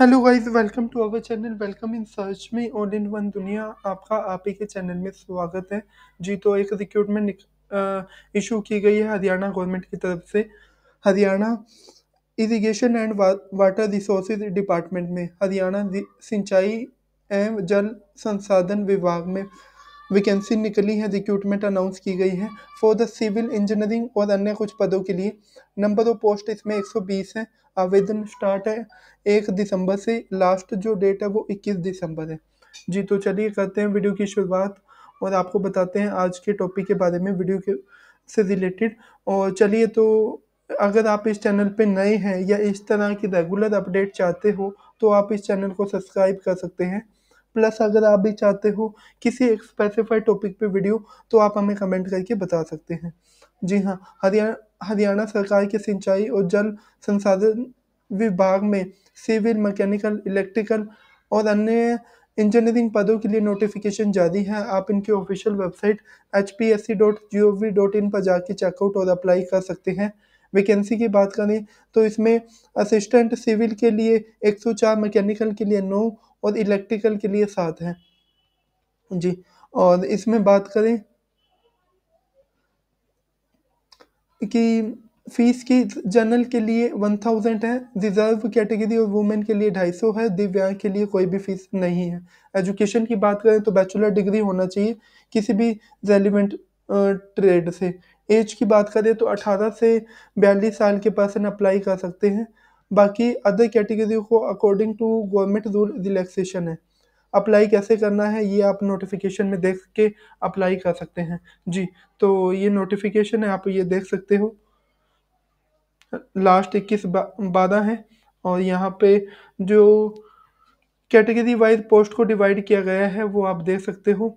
hello guys welcome to our channel welcome in search में all in one दुनिया आपका आप ही के चैनल में स्वागत है जी तो एक रिक्रूटमेंट इशू की गई है हरियाणा गवर्नमेंट की तरफ से Haryana irrigation and water resources department में हरियाणा सिंचाई एवं जल संसाधन विभाग में वैकेंसी निकली है रिक्रूटमेंट अनाउंस की गई है फॉर द सिविल इंजीनियरिंग और अन्य कुछ पदों के लिए नंबर ऑफ पोस्ट इसमें 120 है आवेदन स्टार्ट है एक दिसंबर से लास्ट जो डेट है वो 21 दिसंबर है जी तो चलिए करते हैं वीडियो की शुरुआत और आपको बताते हैं आज के टॉपिक के बारे में वीडियो के से रिलेटेड और चलिए तो अगर आप इस चैनल पे नए हैं या इस तरह की रेगुलर अपडेट चाहते हो तो आप इस चैनल को सब्सक्राइब कर सकते हैं प्लस अगर आप भी चाहते हो किसी एक स्पेसिफाइड टॉपिक पे वीडियो तो आप हमें कमेंट करके बता सकते हैं जी हाँ हरियाणा हरियाणा सरकार के सिंचाई और जल संसाधन विभाग में सिविल मैकेनिकल इलेक्ट्रिकल और अन्य इंजीनियरिंग पदों के लिए नोटिफिकेशन जारी है आप इनकी official website H P S C dot G O V dot in पर जाके चेकआउट और अप्लाई कर सकते हैं वैकेंसी की बात करें तो इसमें असिस्टेंट सिविल के लिए 104 मैकेनिकल के लिए नौ और इलेक्ट्रिकल के लिए सात है जी और इसमें बात करें कि फीस की जनरल के लिए वन थाउजेंड है रिजर्व कैटेगरी और वुमेन के लिए ढाई सौ है दिव्यांग के लिए कोई भी फीस नहीं है एजुकेशन की बात करें तो बैचलर डिग्री होना चाहिए किसी भी रेलिवेंट ट्रेड से एज की बात करें तो अठारह से बयालीस साल के पर्सन अप्लाई कर सकते हैं बाकी अदर कैटेगरी को according to government rule relaxation है अप्लाई कैसे करना है ये आप नोटिफिकेशन में देख के अप्लाई कर सकते हैं जी तो ये नोटिफिकेशन है आप ये देख सकते हो लास्ट इक्कीस बारह है और यहाँ पे जो कैटेगरी वाइज पोस्ट को डिवाइड किया गया है वो आप देख सकते हो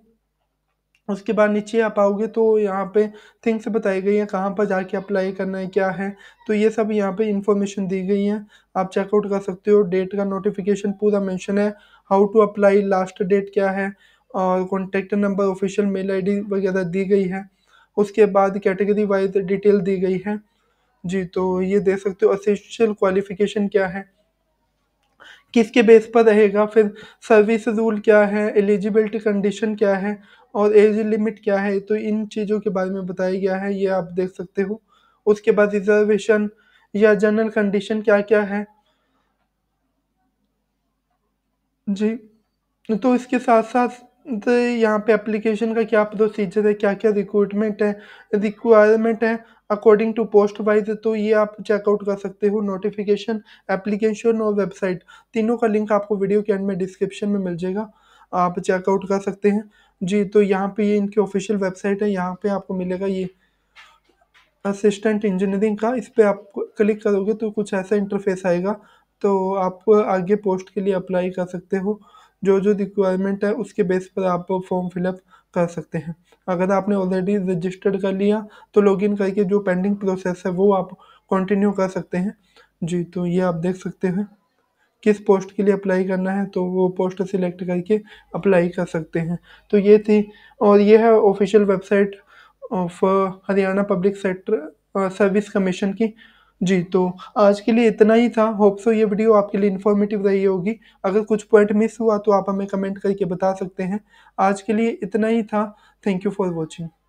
उसके बाद नीचे आप आओगे तो यहाँ पे थिंग्स बताई गई हैं कहाँ पर जाके अप्लाई करना है क्या है तो ये सब यहाँ पे इंफॉर्मेशन दी गई है आप चेकआउट कर सकते हो डेट का नोटिफिकेशन पूरा मेंशन है how to apply last date क्या है और contact number official mail ID वगैरह दी गई है उसके बाद कैटेगरी वाइज डिटेल दी गई है जी तो ये दे सकते हो असेंशियल क्वालिफिकेशन क्या है किसके बेस पर रहेगा फिर सर्विस रूल क्या है एलिजिबिलिटी कंडीशन क्या है और एज लिमिट क्या है तो इन चीज़ों के बारे में बताया गया है ये आप देख सकते हो उसके बाद रिजर्वेशन या जनरल कंडीशन क्या क्या है जी तो इसके साथ साथ तो यहाँ पे एप्लीकेशन का क्या प्रोसीजर है क्या क्या रिक्रूटमेंट है रिक्वायरमेंट है अकॉर्डिंग टू पोस्ट वाइज तो ये आप चेकआउट कर सकते हो नोटिफिकेशन एप्लीकेशन और वेबसाइट तीनों का लिंक आपको वीडियो के एंड में डिस्क्रिप्शन में मिल जाएगा आप चेकआउट कर सकते हैं जी तो यहाँ पे ये इनके ऑफिशियल वेबसाइट है यहाँ पे आपको मिलेगा ये असिस्टेंट इंजीनियरिंग का इस पर आप क्लिक करोगे तो कुछ ऐसा इंटरफेस आएगा तो आप आगे पोस्ट के लिए अप्लाई कर सकते हो जो जो रिक्वायरमेंट है उसके बेस पर आप फॉर्म फिलअप कर सकते हैं अगर आपने ऑलरेडी रजिस्टर्ड कर लिया तो लॉगिन करके जो पेंडिंग प्रोसेस है वो आप कंटिन्यू कर सकते हैं जी तो ये आप देख सकते हैं किस पोस्ट के लिए अप्लाई करना है तो वो पोस्ट सिलेक्ट करके अप्लाई कर सकते हैं तो ये थी और ये है official website of Haryana public sector service commission की जी तो आज के लिए इतना ही था होप सो ये वीडियो आपके लिए इन्फॉर्मेटिव रही होगी अगर कुछ पॉइंट मिस हुआ तो आप हमें कमेंट करके बता सकते हैं आज के लिए इतना ही था थैंक यू फॉर वॉचिंग